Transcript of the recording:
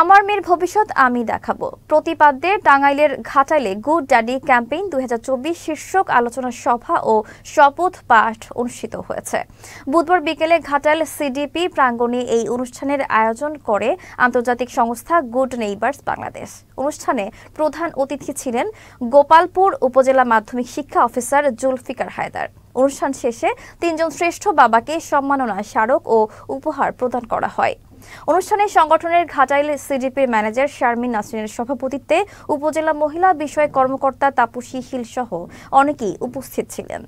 আমার মেয়ের ভবিষ্যৎ আমি দেখাবো প্রতিপাদ্যে টাঙ্গাইলের ঘাটালে গুড ড্যাডি ক্যাম্পেইন দু শীর্ষক আলোচনা সভা ও শপথ পাঠ অনুষ্ঠিত হয়েছে বুধবার বিকেলে ঘাটাল সিডিপি প্রাঙ্গণে এই অনুষ্ঠানের আয়োজন করে আন্তর্জাতিক সংস্থা গুড নেইবার্স বাংলাদেশ অনুষ্ঠানে প্রধান অতিথি ছিলেন গোপালপুর উপজেলা মাধ্যমিক শিক্ষা অফিসার জুলফিকার হায়দার অনুষ্ঠান শেষে তিনজন শ্রেষ্ঠ বাবাকে সম্মাননা স্মারক ও উপহার প্রদান করা হয় অনুষ্ঠানে সংগঠনের ঘাটাইল সিডিপি ম্যানেজার শারমিন নাসরিনের সভাপতিত্বে উপজেলা মহিলা বিষয়ক কর্মকর্তা তাপসী হিলসহ অনেকেই উপস্থিত ছিলেন